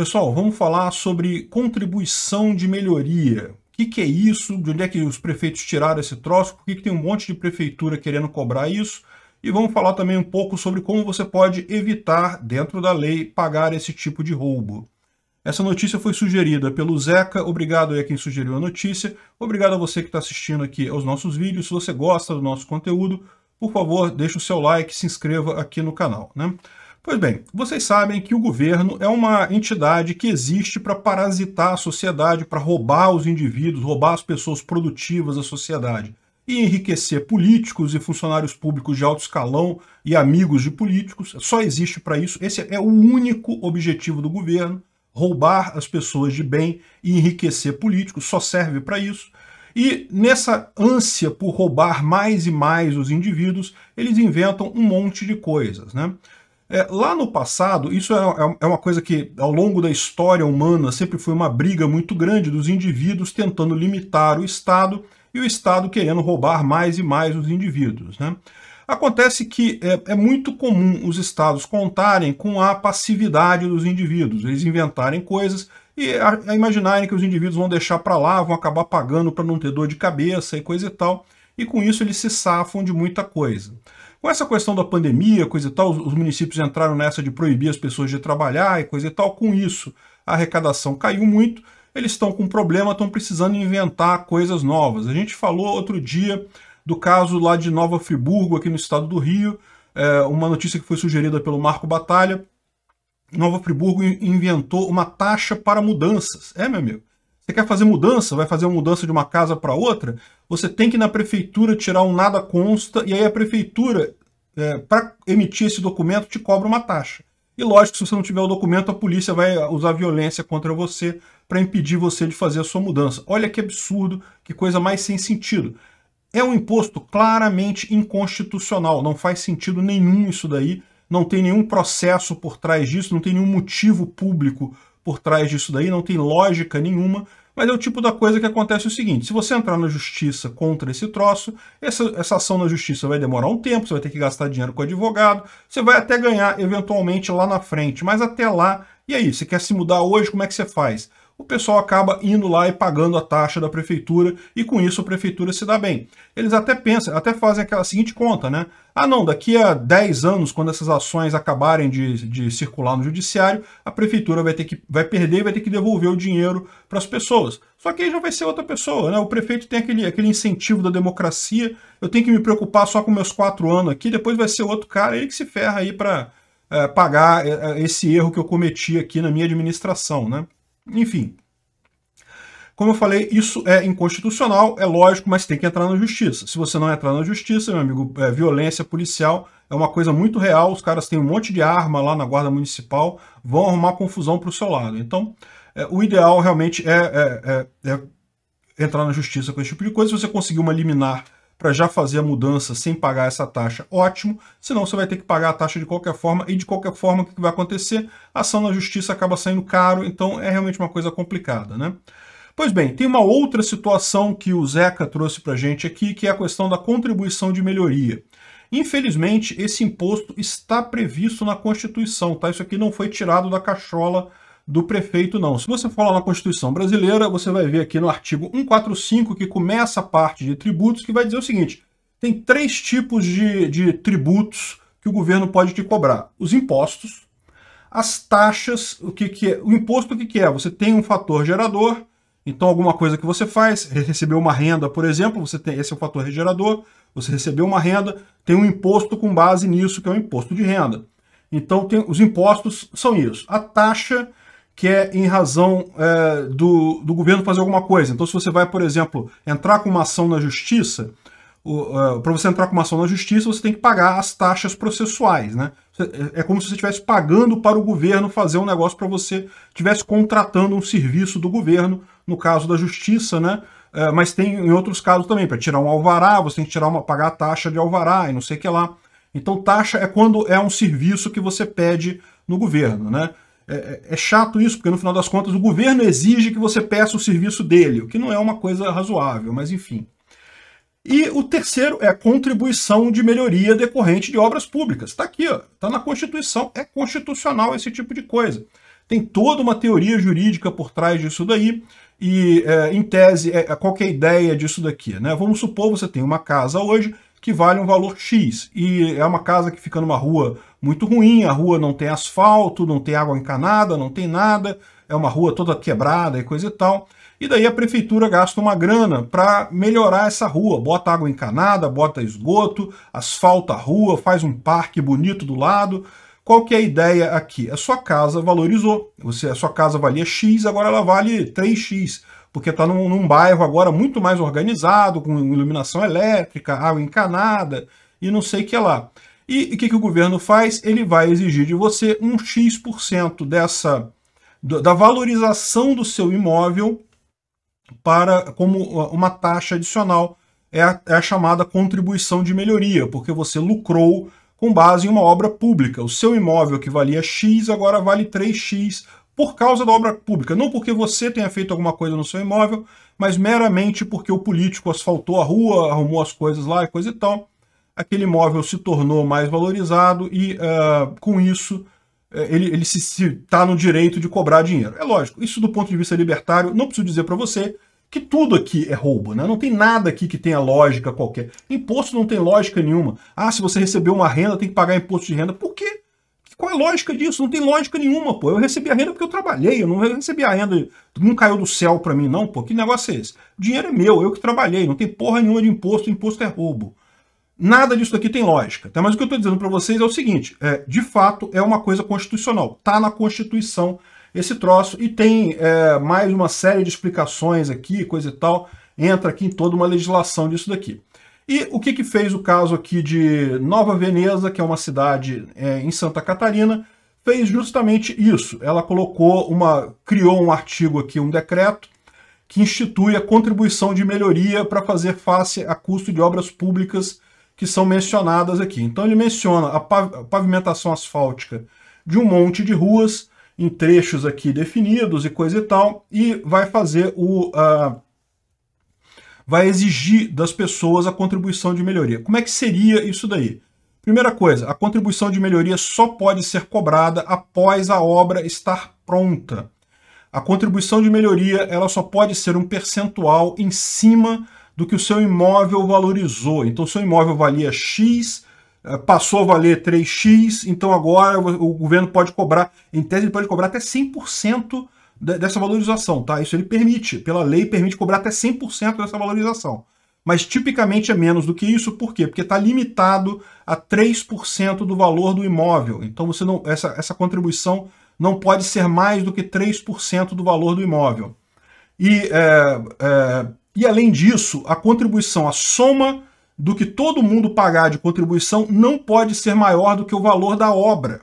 Pessoal, vamos falar sobre contribuição de melhoria. O que, que, é isso? De onde é que os prefeitos tiraram esse troço? Por que, que tem um monte de prefeitura querendo cobrar isso? E vamos falar também um pouco sobre como você pode evitar, dentro da lei, pagar esse tipo de roubo. Essa notícia foi sugerida pelo Zeca, obrigado a quem sugeriu a notícia, obrigado a você que está assistindo aqui aos nossos vídeos, se você gosta do nosso conteúdo, por favor, deixe o seu like, se inscreva aqui no canal. Né? Pois bem, vocês sabem que o governo é uma entidade que existe para parasitar a sociedade, para roubar os indivíduos, roubar as pessoas produtivas da sociedade e enriquecer políticos e funcionários públicos de alto escalão e amigos de políticos. Só existe para isso. Esse é o único objetivo do governo: roubar as pessoas de bem e enriquecer políticos. Só serve para isso. E nessa ânsia por roubar mais e mais os indivíduos, eles inventam um monte de coisas, né? É, lá no passado, isso é, é, é uma coisa que ao longo da história humana sempre foi uma briga muito grande dos indivíduos tentando limitar o Estado e o Estado querendo roubar mais e mais os indivíduos. Né? Acontece que é, é, muito comum os estados contarem com a passividade dos indivíduos, eles inventarem coisas e a, a imaginarem que os indivíduos vão deixar para lá, vão acabar pagando para não ter dor de cabeça e coisa e tal, e com isso eles se safam de muita coisa. Com essa questão da pandemia, coisa e tal, os municípios entraram nessa de proibir as pessoas de trabalhar e coisa e tal. Com isso, a arrecadação caiu muito. Eles estão com problema, estão precisando inventar coisas novas. A gente falou outro dia do caso lá de Nova Friburgo, aqui no estado do Rio, é, uma notícia que foi sugerida pelo Marco Batalha. Nova Friburgo inventou uma taxa para mudanças. É, meu amigo. Você quer fazer mudança, vai fazer uma mudança de uma casa para outra, você tem que ir na prefeitura tirar um nada consta, e aí a prefeitura, é, para emitir esse documento, te cobra uma taxa. E lógico, se você não tiver o documento, a polícia vai usar violência contra você para impedir você de fazer a sua mudança. Olha que absurdo, que coisa mais sem sentido. É um imposto claramente inconstitucional, não faz sentido nenhum isso daí, não tem nenhum processo por trás disso, não tem nenhum motivo público por trás disso daí, não tem lógica nenhuma. Mas é o tipo da coisa que acontece o seguinte: se você entrar na justiça contra esse troço, essa, essa ação na justiça vai demorar um tempo, você vai ter que gastar dinheiro com advogado, você vai até ganhar eventualmente lá na frente, mas até lá, e aí, você quer se mudar hoje, como é que você faz? o pessoal acaba indo lá e pagando a taxa da prefeitura e com isso a prefeitura se dá bem. Eles até pensam, até fazem aquela seguinte conta, né? Ah, não, daqui a 10 anos, quando essas ações acabarem de, de circular no judiciário, a prefeitura vai ter que vai perder e vai ter que devolver o dinheiro para as pessoas. Só que aí já vai ser outra pessoa, né? O prefeito tem aquele, aquele incentivo da democracia, eu tenho que me preocupar só com meus quatro anos aqui, depois vai ser outro cara, ele que se ferra aí para é, eh, pagar eh, eh, esse erro que eu cometi aqui na minha administração, né? Enfim. Como eu falei, isso é inconstitucional, é lógico, mas tem que entrar na justiça. Se você não entrar na justiça, meu amigo, é, violência policial é uma coisa muito real. Os caras têm um monte de arma lá na guarda municipal, vão arrumar confusão para o seu lado. Então, é, o ideal realmente é é, é, é entrar na justiça com esse tipo de coisa. Se você conseguir uma liminar para já fazer a mudança sem pagar essa taxa, ótimo. Senão você vai ter que pagar a taxa de qualquer forma e de qualquer forma o que vai acontecer? A ação na justiça acaba saindo caro, então é realmente uma coisa complicada, né? Pois bem, tem uma outra situação que o Zeca trouxe para gente aqui, que é a questão da contribuição de melhoria. Infelizmente, esse imposto está previsto na Constituição, tá? Isso aqui não foi tirado da cachola do prefeito, não. Se você for lá na Constituição Brasileira, você vai ver aqui no artigo 145, que começa a parte de tributos, que vai dizer o seguinte, tem três tipos de, de tributos que o governo pode te cobrar. Os impostos, as taxas, o que, que é, o imposto o que, que é? Você tem um fator gerador, então alguma coisa que você faz, recebeu uma renda, por exemplo, você tem esse é o fator gerador, você recebeu uma renda, tem um imposto com base nisso, que é o imposto de renda. Então tem, os impostos são isso. A taxa que é em razão é, do, do governo fazer alguma coisa. Então, se você vai, por exemplo, entrar com uma ação na justiça, uh, é, para você entrar com uma ação na justiça, você tem que pagar as taxas processuais. Né? É, é como se você estivesse pagando para o governo fazer um negócio para você, estivesse contratando um serviço do governo, no caso da justiça, né? Uh, mas tem em outros casos também, para tirar um alvará, você tem que tirar uma, pagar a taxa de alvará e não sei o que lá. Então, taxa é quando é um serviço que você pede no governo, né? É, é, é, chato isso, porque no final das contas o governo exige que você peça o serviço dele, o que não é uma coisa razoável, mas enfim. E o terceiro é contribuição de melhoria decorrente de obras públicas. Está aqui, está na Constituição, é constitucional esse tipo de coisa. Tem toda uma teoria jurídica por trás disso daí, e é, em tese, é, é qual é a ideia disso daqui? Né? Vamos supor você tem uma casa hoje que vale um valor X, e é uma casa que fica numa rua muito ruim, a rua não tem asfalto, não tem água encanada, não tem nada, é uma rua toda quebrada e coisa e tal. E daí a prefeitura gasta uma grana para melhorar essa rua, bota água encanada, bota esgoto, asfalta a rua, faz um parque bonito do lado. Qual que é a ideia aqui? A sua casa valorizou. Você, a sua casa valia X, agora ela vale 3X, porque está num, num bairro agora muito mais organizado, com iluminação elétrica, água encanada e não sei o que lá. E o que, que o governo faz? Ele vai exigir de você um X% dessa da valorização do seu imóvel para como uma taxa adicional é a, é a, chamada contribuição de melhoria, porque você lucrou com base em uma obra pública. O seu imóvel que valia X agora vale 3X por causa da obra pública, não porque você tenha feito alguma coisa no seu imóvel, mas meramente porque o político asfaltou a rua, arrumou as coisas lá e coisa e tal aquele imóvel se tornou mais valorizado e, uh, com isso, eh, ele, ele se está no direito de cobrar dinheiro. É lógico, isso do ponto de vista libertário, não preciso dizer para você que tudo aqui é roubo, né? Não tem nada aqui que tenha lógica qualquer. Imposto não tem lógica nenhuma. Ah, se você recebeu uma renda, tem que pagar imposto de renda. Por quê? Qual é a lógica disso? Não tem lógica nenhuma, pô. Eu recebi a renda porque eu trabalhei, eu não recebi a renda, não caiu do céu para mim, não, pô. Que negócio é esse? O dinheiro é meu, eu que trabalhei, não tem porra nenhuma de imposto, imposto é roubo. Nada disso aqui tem lógica, tá? Mas o que eu estou dizendo para vocês é o seguinte, é, de fato é uma coisa constitucional, está na Constituição esse troço e tem é, mais uma série de explicações aqui, coisa e tal, entra aqui em toda uma legislação disso daqui. E o que, que fez o caso aqui de Nova Veneza, que é uma cidade é, em Santa Catarina, fez justamente isso. Ela colocou uma, criou um artigo aqui, um decreto, que institui a contribuição de melhoria para fazer face a custo de obras públicas que são mencionadas aqui. Então ele menciona a pavimentação asfáltica de um monte de ruas em trechos aqui definidos e coisa e tal, e vai fazer o... Uh, vai exigir das pessoas a contribuição de melhoria. Como é que seria isso daí? Primeira coisa, a contribuição de melhoria só pode ser cobrada após a obra estar pronta. A contribuição de melhoria ela só pode ser um percentual em cima do que o seu imóvel valorizou. Então, seu imóvel valia X, eh, passou a valer 3X, então agora o governo pode cobrar, em tese ele pode cobrar até 100% dessa valorização, tá? Isso ele permite, pela lei permite cobrar até 100% dessa valorização. Mas tipicamente é menos do que isso, por quê? Porque está limitado a 3% do valor do imóvel. Então você não essa, essa contribuição não pode ser mais do que 3% do valor do imóvel. E é, é, e além disso, a contribuição, a soma do que todo mundo pagar de contribuição não pode ser maior do que o valor da obra.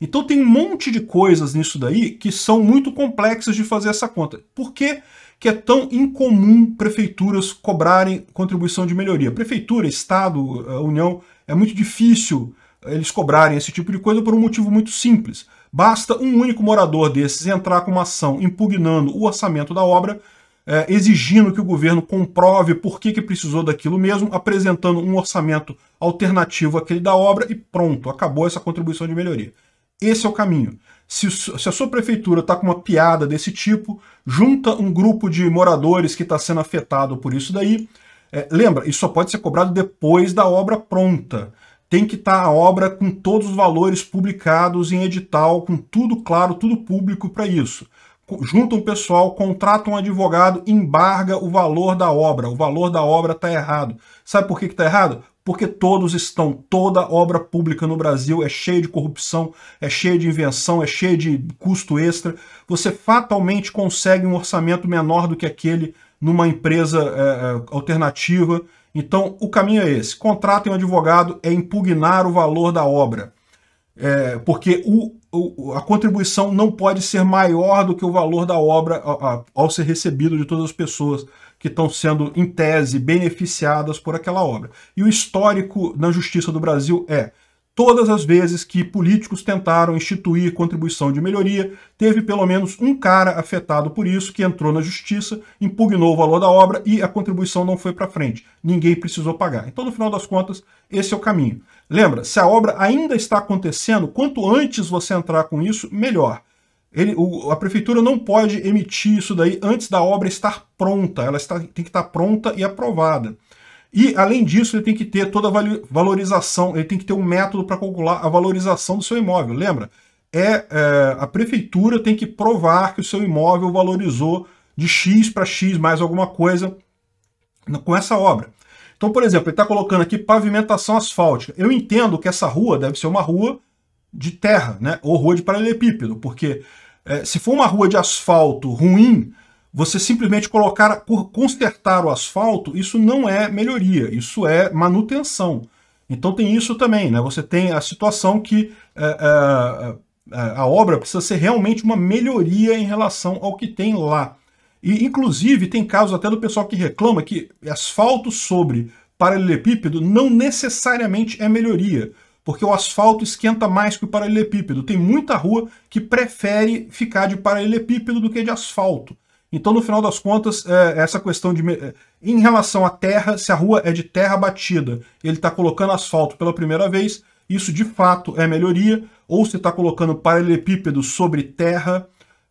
Então tem um monte de coisas nisso daí que são muito complexas de fazer essa conta. Por que, que é tão incomum prefeituras cobrarem contribuição de melhoria? Prefeitura, Estado, eh, União, é muito difícil eh, eles cobrarem esse tipo de coisa por um motivo muito simples. Basta um único morador desses entrar com uma ação impugnando o orçamento da obra é, exigindo que o governo comprove por que, que precisou daquilo mesmo, apresentando um orçamento alternativo àquele da obra e pronto, acabou essa contribuição de melhoria. Esse é o caminho. Se, se a sua prefeitura está com uma piada desse tipo, junta um grupo de moradores que está sendo afetado por isso daí. É, lembra, isso só pode ser cobrado depois da obra pronta tem que estar tá a obra com todos os valores publicados em edital, com tudo claro, tudo público para isso junta um pessoal, contrata um advogado, embarga o valor da obra. O valor da obra está errado. Sabe por que está errado? Porque todos estão, toda obra pública no Brasil é cheia de corrupção, é cheia de invenção, é cheia de custo extra. Você fatalmente consegue um orçamento menor do que aquele numa empresa é, é alternativa. Então, o caminho é esse. Contratem um advogado, é impugnar o valor da obra. É, porque o a contribuição não pode ser maior do que o valor da obra ao ser recebido de todas as pessoas que estão sendo, em tese, beneficiadas por aquela obra. E o histórico na justiça do Brasil é todas as vezes que políticos tentaram instituir contribuição de melhoria, teve pelo menos um cara afetado por isso que entrou na justiça, impugnou o valor da obra e a contribuição não foi para frente. Ninguém precisou pagar. Então, no final das contas, esse é o caminho. Lembra, se a obra ainda está acontecendo, quanto antes você entrar com isso, melhor. Ele, o, a prefeitura não pode emitir isso daí antes da obra estar pronta. Ela está, tem que estar pronta e aprovada. E, além disso, ele tem que ter toda a valorização, ele tem que ter um método para calcular a valorização do seu imóvel. Lembra? É, é, a prefeitura tem que provar que o seu imóvel valorizou de X para X mais alguma coisa com essa obra. Então, por exemplo, ele está colocando aqui pavimentação asfáltica. Eu entendo que essa rua deve ser uma rua de terra, né? Ou rua de paralelepípedo, porque é, se for uma rua de asfalto ruim, você simplesmente colocar, consertar o asfalto, isso não é melhoria, isso é manutenção. Então tem isso também, né? Você tem a situação que é, é, a obra precisa ser realmente uma melhoria em relação ao que tem lá. E, inclusive, tem casos até do pessoal que reclama que asfalto sobre paralelepípedo não necessariamente é melhoria, porque o asfalto esquenta mais que o paralelepípedo. Tem muita rua que prefere ficar de paralelepípedo do que de asfalto. Então, no final das contas, é, essa questão de. É, em relação à terra, se a rua é de terra batida, ele está colocando asfalto pela primeira vez, isso de fato é melhoria, ou se está colocando paralelepípedo sobre terra,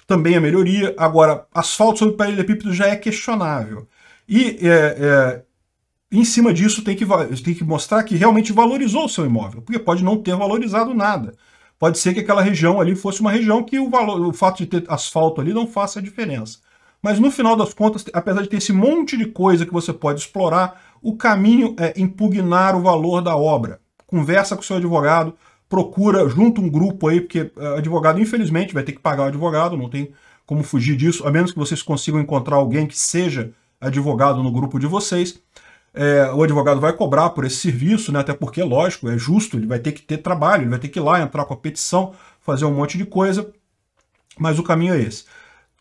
também é melhoria. Agora, asfalto sobre paralelepípedo já é questionável. E é, é, em cima disso tem que, tem que mostrar que realmente valorizou o seu imóvel, porque pode não ter valorizado nada. Pode ser que aquela região ali fosse uma região que o, valor, o fato de ter asfalto ali não faça a diferença. Mas no final das contas, apesar de ter esse monte de coisa que você pode explorar, o caminho é impugnar o valor da obra. Conversa com o seu advogado, procura, junta um grupo aí, porque eh, advogado, infelizmente, vai ter que pagar o advogado, não tem como fugir disso, a menos que vocês consigam encontrar alguém que seja advogado no grupo de vocês. É, o advogado vai cobrar por esse serviço, né? até porque, lógico, é justo, ele vai ter que ter trabalho, ele vai ter que ir lá entrar com a petição, fazer um monte de coisa, mas o caminho é esse.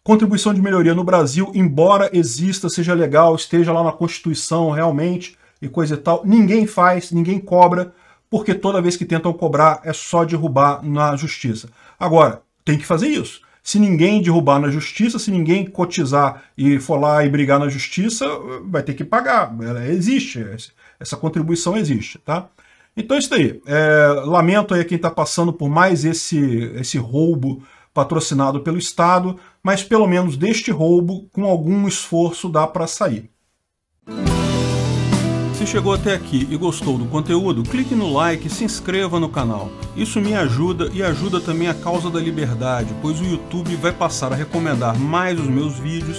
Contribuição de melhoria no Brasil, embora exista, seja legal, esteja lá na Constituição realmente e coisa e tal, ninguém faz, ninguém cobra, porque toda vez que tentam cobrar é só derrubar na justiça. Agora, tem que fazer isso. Se ninguém derrubar na justiça, se ninguém cotizar e for lá e brigar na justiça, vai ter que pagar. Ela existe, essa contribuição existe, tá? Então é isso aí. É, lamento aí quem está passando por mais esse, esse roubo patrocinado pelo Estado, mas pelo menos deste roubo, com algum esforço, dá para sair. Se chegou até aqui e gostou do conteúdo, clique no like e se inscreva no canal. Isso me ajuda e ajuda também a causa da liberdade, pois o YouTube vai passar a recomendar mais os meus vídeos